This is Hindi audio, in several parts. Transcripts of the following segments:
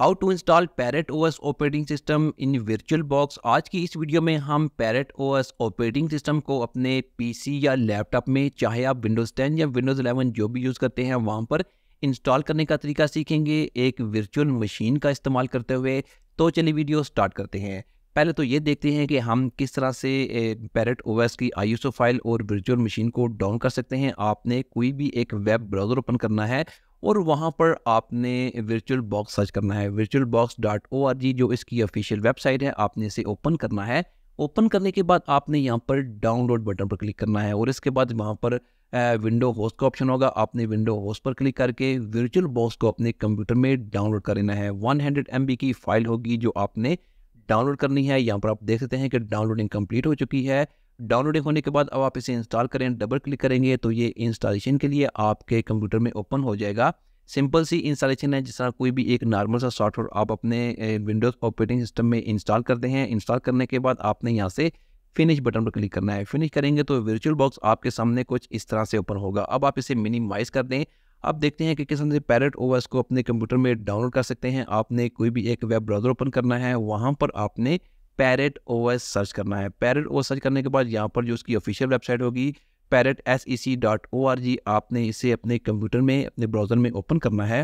how to install Parrot OS operating system in VirtualBox आज की इस वीडियो में हम पैरेट ओएस ऑपरेटिंग सिस्टम को अपने पीसी या लैपटॉप में चाहे आप विंडोज़ 10 या विंडोज़ 11 जो भी यूज़ करते हैं वहाँ पर इंस्टॉल करने का तरीका सीखेंगे एक वर्चुअल मशीन का इस्तेमाल करते हुए तो चलिए वीडियो स्टार्ट करते हैं पहले तो ये देखते हैं कि हम किस तरह से पैरेट ओएस की आई फाइल और वर्चुअल मशीन को डाउन कर सकते हैं आपने कोई भी एक वेब ब्राउज़र ओपन करना है और वहाँ पर आपने वर्चुअल बॉक्स सर्च करना है VirtualBox dot O R G जो इसकी ऑफिशियल वेबसाइट है आपने इसे ओपन करना है ओपन करने के बाद आपने यहाँ पर डाउनलोड बटन पर क्लिक करना है और इसके बाद वहाँ पर विंडो होस्ट का ऑप्शन होगा आपने विंडो होस्ट पर क्लिक करके वर्चुअल बॉक्स को अपने कंप्यूटर में डाउनलोड कर लेना है वन हंड्रेड की फाइल होगी जो आपने डाउनलोड करनी है यहाँ पर आप देख सकते हैं कि डाउनलोडिंग कंप्लीट हो चुकी है डाउनलोडिंग होने के बाद अब आप इसे इंस्टॉल करें डबल क्लिक करेंगे तो ये इंस्टॉलेशन के लिए आपके कंप्यूटर में ओपन हो जाएगा सिंपल सी इंस्टॉलेशन है जिस तरह कोई भी एक नॉर्मल सा सॉफ्टवेयर आप अपने विंडोज़ ऑपरेटिंग सिस्टम में इंस्टॉल करते हैं इंस्टॉल करने के बाद आपने यहाँ से फिनिश बटन पर क्लिक करना है फिनिश करेंगे तो वर्चुअल बॉक्स आपके सामने कुछ इस तरह से ओपन होगा अब आप इसे मिनिमाइज़ कर दें आप देखते हैं कि किस तरह से पैरट ओएस को अपने कंप्यूटर में डाउनलोड कर सकते हैं आपने कोई भी एक वेब ब्राउज़र ओपन करना है वहाँ पर आपने पैरेट ओ एस सर्च करना है पैरेट ओ सर्च करने के बाद यहाँ पर जो उसकी ऑफिशियल वेबसाइट होगी Parrot S E C dot O R G आपने इसे अपने कंप्यूटर में अपने ब्राउज़र में ओपन करना है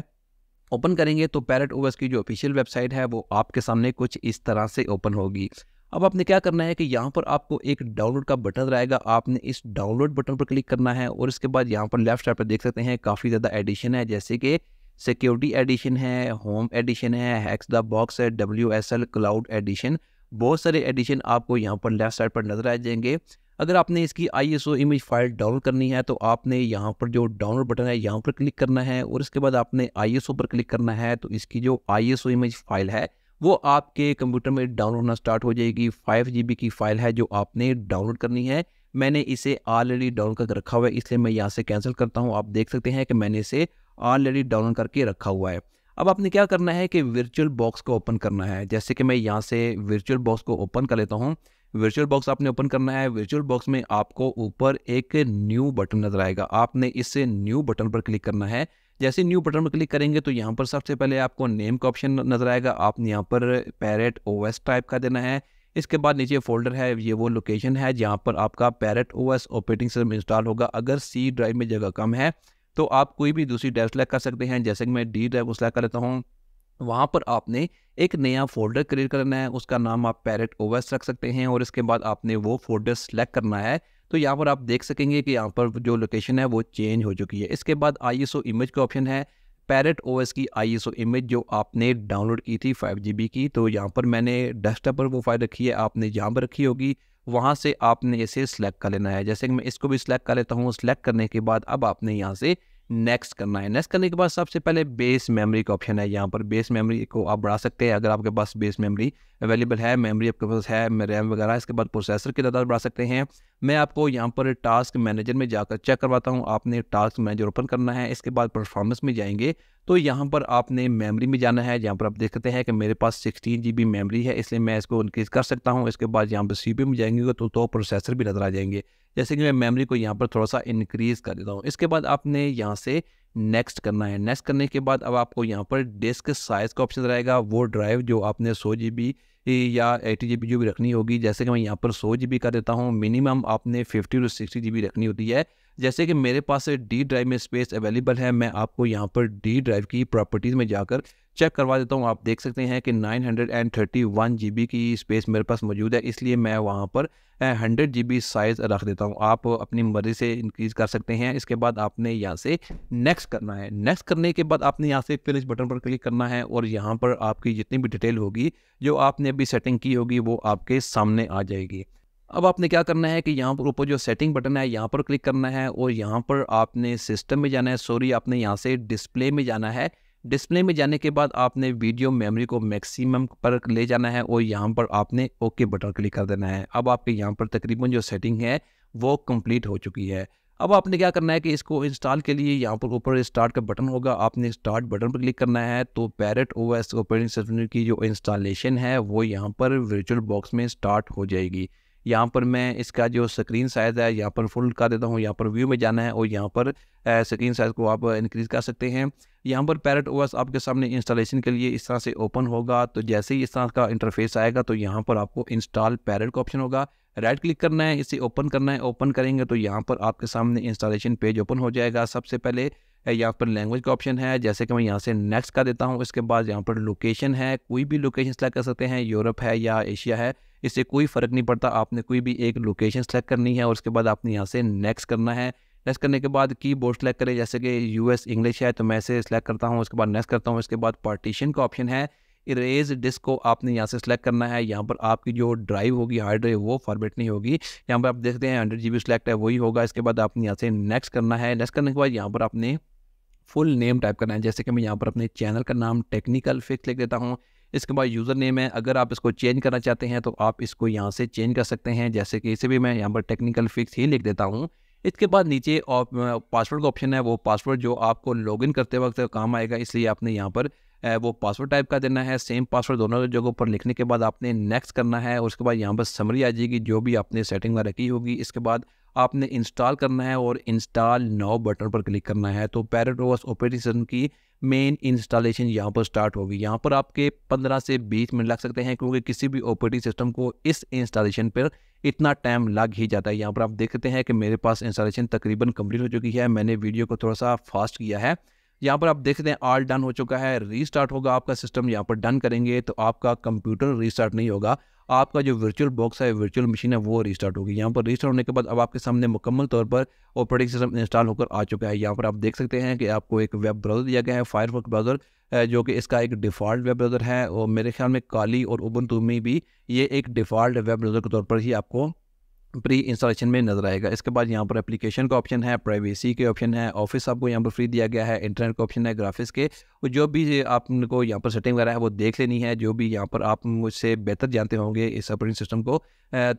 ओपन करेंगे तो पैरेट ओ की जो ऑफिशियल वेबसाइट है वो आपके सामने कुछ इस तरह से ओपन होगी अब आपने क्या करना है कि यहाँ पर आपको एक डाउनलोड का बटन रहेगा आपने इस डाउनलोड बटन पर क्लिक करना है और इसके बाद यहाँ पर लेफ्ट साइड पर देख सकते हैं काफ़ी ज़्यादा एडिशन है जैसे कि सिक्योरिटी एडिशन है होम एडिशन है हैक्स द बॉक्स है W S L cloud edition बहुत सारे एडिशन आपको यहाँ पर लेफ्ट साइड पर नजर आ जाएंगे अगर आपने इसकी आईएसओ इमेज फाइल डाउनलोड करनी है तो आपने यहाँ पर जो डाउनलोड बटन है यहाँ पर क्लिक करना है और इसके बाद आपने आईएसओ पर क्लिक करना है तो इसकी जो आईएसओ इमेज फाइल है वो आपके कंप्यूटर में डाउनलोड होना स्टार्ट हो जाएगी फाइव जी की फ़ाइल है जो आपने डाउनलोड करनी है मैंने इसे ऑलरेडी डाउनलोड करके रखा हुआ है इसलिए मैं यहाँ से कैंसिल करता हूँ आप देख सकते हैं कि मैंने इसे ऑलरेडी डाउनलोड करके रखा हुआ है अब आपने क्या करना है कि वर्चुअल बॉक्स को ओपन करना है जैसे कि मैं यहाँ से वर्चुअल बॉक्स को ओपन कर लेता हूँ वर्चुअल बॉक्स आपने ओपन करना है वर्चुअल बॉक्स में आपको ऊपर एक न्यू बटन नजर आएगा आपने इस न्यू बटन पर क्लिक करना है जैसे न्यू बटन पर क्लिक करेंगे तो यहाँ पर सबसे पहले आपको नेम का ऑप्शन नजर आएगा आपने यहाँ पर पैरेट ओ टाइप का देना है इसके बाद नीचे फोल्डर है ये वो लोकेशन है जहाँ पर आपका Parrot O operating system install होगा अगर सी ड्राइव में जगह कम है तो आप कोई भी दूसरी ड्राइव सेलेक्ट कर सकते हैं जैसे कि मैं डी ड्राइव को सेलेक्ट कर लेता हूँ वहाँ पर आपने एक नया फोल्डर क्रिएट करना है उसका नाम आप पैरेट एस रख सकते हैं और इसके बाद आपने वो फोल्डर सेलेक्ट करना है तो यहाँ पर आप देख सकेंगे कि यहाँ पर जो लोकेशन है वो चेंज हो चुकी है इसके बाद आई इमेज का ऑप्शन है पैरेट ओ की आई इमेज जो आपने डाउनलोड की थी फाइव की तो यहाँ पर मैंने डेस्कटॉप पर वो फाइल रखी है आपने यहाँ पर रखी होगी वहाँ से आपने इसे सिलेक्ट कर लेना है जैसे कि मैं इसको भी सिलेक्ट कर लेता हूँ सिलेक्ट करने के बाद अब आपने यहाँ से नेक्स्ट करना है नेक्स्ट करने के बाद सबसे पहले बेस मेमोरी का ऑप्शन है यहाँ पर बेस मेमोरी को आप बढ़ा सकते हैं अगर आपके पास बेस मेमोरी अवेलेबल है मेमोरी आपके पास है रैम वगैरह इसके बाद प्रोसेसर की तादाद बढ़ा सकते हैं मैं आपको यहाँ पर टास्क मैनेजर में जाकर चेक करवाता हूँ आपने टास्क मैनेजर ओपन करना है इसके बाद परफॉर्मेंस में जाएंगे तो यहाँ पर आपने मेमोरी में जाना है जहाँ पर आप देखते हैं कि मेरे पास सिक्सटीन जी मेमोरी है इसलिए मैं इसको इनक्रीज़ कर सकता हूँ इसके बाद यहाँ पर सी में जाएंगे तो दो तो प्रोसेसर भी नज़र आ जाएंगे जैसे कि मैं मेमोरी को यहाँ पर थोड़ा सा इनक्रीज़ कर देता हूँ इसके बाद आपने यहाँ से नेक्स्ट करना है नेक्स्ट करने के बाद अब आपको यहाँ पर डिस्क साइज़ का ऑप्शन रहेगा वो ड्राइव जो आपने सौ जी बी या एटी जी बी जो भी रखनी होगी जैसे कि मैं यहाँ पर सौ जी बी कर देता हूँ मिनिमम आपने fifty to sixty G B रखनी होती है जैसे कि मेरे पास डी ड्राइव में स्पेस अवेलेबल है मैं आपको यहाँ पर डी ड्राइव की प्रॉपर्टीज़ में जाकर चेक करवा देता हूँ आप देख सकते हैं कि 931 जीबी की स्पेस मेरे पास मौजूद है इसलिए मैं वहाँ पर 100 जीबी साइज़ रख देता हूँ आप अपनी मर्ज़ी से इंक्रीज़ कर सकते हैं इसके बाद आपने यहाँ से नेक्स्ट करना है नेक्स्ट करने के बाद आपने यहाँ से फिनिश बटन पर क्लिक करना है और यहाँ पर आपकी जितनी भी डिटेल होगी जो आपने अभी सेटिंग की होगी वो आपके सामने आ जाएगी अब आपने क्या करना है कि यहाँ पर ऊपर जो सेटिंग बटन है यहाँ पर क्लिक करना है और यहाँ पर आपने सिस्टम में जाना है सॉरी आपने यहाँ से डिस्प्ले में जाना है डिस्प्ले में जाने के बाद आपने वीडियो मेमोरी को मैक्सिमम पर ले जाना है और यहाँ पर आपने ओके बटन क्लिक कर देना है अब आपके यहाँ पर तकरीबन जो सेटिंग है वो कंप्लीट हो चुकी है अब आपने क्या करना है कि इसको इंस्टॉल के लिए यहाँ पर ऊपर स्टार्ट का बटन होगा आपने स्टार्ट बटन पर क्लिक करना है तो Parrot O S operating system की जो इंस्टॉलेशन है वो यहाँ पर वर्चुअल बॉक्स में स्टार्ट हो जाएगी यहाँ पर मैं इसका जो स्क्रीन साइज़ है यहाँ पर फुल कर देता हूँ यहाँ पर व्यू में जाना है और यहाँ पर स्क्रीन साइज़ को आप इंक्रीज़ कर सकते हैं यहाँ पर पैरट ओएस आपके सामने इंस्टॉलेशन के लिए इस तरह से ओपन होगा तो जैसे ही इस तरह का इंटरफेस आएगा तो यहाँ पर आपको इंस्टॉल पैरट का ऑप्शन होगा राइट क्लिक करना है इसे ओपन करना है ओपन करेंगे तो यहाँ पर आपके सामने इंस्टॉलेशन पेज ओपन हो जाएगा सबसे पहले यहाँ पर लैंग्वेज का ऑप्शन है जैसे कि मैं यहाँ से नेक्स्ट का देता हूँ इसके बाद यहाँ पर लोकेशन है कोई भी लोकेशन सेलेक्ट कर सकते हैं यूरोप है या एशिया है इससे कोई फ़र्क नहीं पड़ता आपने कोई भी एक लोकेशन सेलेक्ट करनी है और उसके बाद आपने यहाँ से नेक्स्ट करना है नेक्स्ट करने के बाद की बोर्ड सेलेक्ट करें जैसे कि यूएस इंग्लिश है तो मैं इसे सेलेक्ट करता हूँ उसके बाद नेक्स्ट करता हूँ इसके बाद पार्टीशन का ऑप्शन है इरेज डिस्क को आपने यहाँ से सेलेक्ट करना है यहाँ पर आपकी जो ड्राइव होगी हार्ड ड्राइव वो फॉर्मेट नहीं होगी यहाँ पर आप देखते हैं हंड्रेड जी बी सेलेक्ट है वही होगा इसके बाद आपने यहाँ से नेक्स्ट करना है नेक्स्ट करने के बाद यहाँ पर आपने फुल नेम टाइप करना है जैसे कि मैं यहाँ पर अपने चैनल का नाम टेक्निकल फिक्स लिख देता हूँ इसके बाद यूज़र नेम है अगर आप इसको चेंज करना चाहते हैं तो आप इसको यहाँ से चेंज कर सकते हैं जैसे कि इसे भी मैं यहाँ पर टेक्निकल फिक्स ही लिख देता हूँ इसके बाद नीचे पासवर्ड का ऑप्शन है वो पासवर्ड जो आपको लॉगिन करते वक्त काम आएगा इसलिए आपने यहाँ पर वो पासवर्ड टाइप का देना है सेम पासवर्ड दोनों जगहों पर लिखने के बाद आपने नेक्स्ट करना है उसके बाद यहाँ पर समरी आ जाएगी जो भी आपने सेटिंग में रखी होगी इसके बाद आपने इंस्टॉल करना है और इंस्टॉल नाउ बटन पर क्लिक करना है तो पैरट ओएस ऑपरेटिंग सिस्टम की मेन इंस्टॉलेशन यहाँ पर स्टार्ट होगी यहाँ पर आपके 15 से 20 मिनट लग सकते हैं क्योंकि किसी भी ऑपरेटिंग सिस्टम को इस इंस्टॉलेशन पर इतना टाइम लग ही जाता है यहाँ पर आप देख सकते हैं कि मेरे पास इंस्टॉलेशन तकरीबन कंप्लीट हो चुकी है मैंने वीडियो को थोड़ा सा फास्ट किया है यहाँ पर आप देख सकते हैं ऑल डन हो चुका है रीस्टार्ट होगा आपका सिस्टम यहाँ पर डन करेंगे तो आपका कंप्यूटर रीस्टार्ट नहीं होगा आपका जो वर्चुअल बॉक्स है वर्चुअल मशीन है वो रिस्टार्ट होगी यहाँ पर रिस्टार्ट होने के बाद अब आपके सामने मुकम्मल तौर पर ऑपरेटिंग सिस्टम इंस्टॉल होकर आ चुका है यहाँ पर आप देख सकते हैं कि आपको एक वेब ब्राउज़र दिया गया है फायरफॉक्स ब्राउज़र जो कि इसका एक डिफ़ॉल्ट वेब ब्राउज़र है और मेरे ख्याल में काली और ओबन में भी ये एक डिफ़ॉल्ट वेब ब्राउज़र के तौर पर ही आपको प्री इंस्टॉलेशन में नजर आएगा इसके बाद यहाँ पर एप्लीकेशन का ऑप्शन है प्राइवेसी के ऑप्शन है ऑफिस आपको यहाँ पर फ्री दिया गया है इंटरनेट का ऑप्शन है ग्राफिक्स के और जो भी आपको यहाँ पर सेटिंग वगैरह है वो देख लेनी है जो भी यहाँ पर आप मुझसे बेहतर जानते होंगे इस ऑपरेटिंग सिस्टम को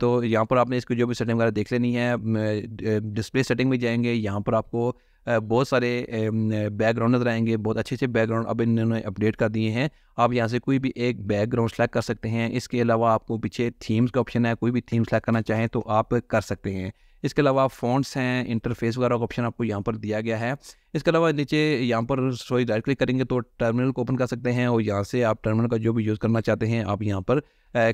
तो यहाँ पर आपने इसको जो भी सेटिंग वगैरह देख लेनी है डिस्प्ले सेटिंग में जाएंगे यहाँ पर आपको बहुत सारे बैकग्राउंड नजर आएंगे बहुत अच्छे अच्छे बैकग्राउंड अब इन्होंने अपडेट कर दिए हैं आप यहाँ से कोई भी एक बैकग्राउंड सेलेक्ट कर सकते हैं इसके अलावा आपको पीछे थीम्स का ऑप्शन है कोई भी थीम सेलेक्ट करना चाहें तो आप कर सकते हैं इसके अलावा फ़ॉन्ट्स हैं इंटरफेस वगैरह का ऑप्शन आपको यहाँ पर दिया गया है इसके अलावा नीचे यहाँ पर सॉरी राइट क्लिक करेंगे तो टर्मिनल को ओपन कर सकते हैं और यहाँ से आप टर्मिनल का जो भी यूज़ करना चाहते हैं आप यहाँ पर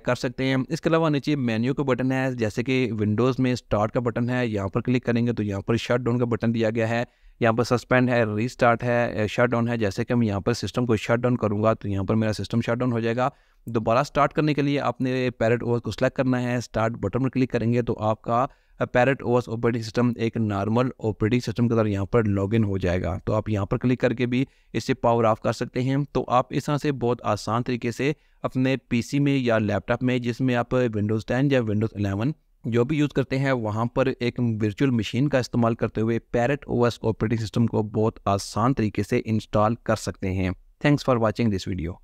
कर सकते हैं इसके अलावा नीचे मेन्यू का बटन है जैसे कि विंडोज़ में स्टार्ट का बटन है यहाँ पर क्लिक करेंगे तो यहाँ पर शट डाउन का बटन दिया गया है यहाँ पर सस्पेंड है रीस्टार्ट है शट eh, डाउन है जैसे कि मैं यहाँ पर सिस्टम को शट डाउन करूँगा तो यहाँ पर मेरा सिस्टम शट डाउन हो जाएगा दोबारा स्टार्ट करने के लिए आपने पैरट ओवर को सिलेक्ट करना है स्टार्ट बटन पर क्लिक करेंगे तो आपका पैरट ओवर ऑपरेटिंग सिस्टम एक नॉर्मल ऑपरेटिंग सिस्टम के तरह यहाँ पर लॉगिन हो जाएगा तो आप यहाँ पर क्लिक करके भी इससे पावर ऑफ कर सकते हैं तो आप इस तरह से बहुत आसान तरीके से अपने पीसी में या लैपटॉप में जिसमें आप विंडोज़ टेन या विंडोज़ एलेवन जो भी यूज़ करते हैं वहाँ पर एक वर्चुअल मशीन का इस्तेमाल करते हुए पैरट ओएस ऑपरेटिंग सिस्टम को बहुत आसान तरीके से इंस्टॉल कर सकते हैं thanks for watching this video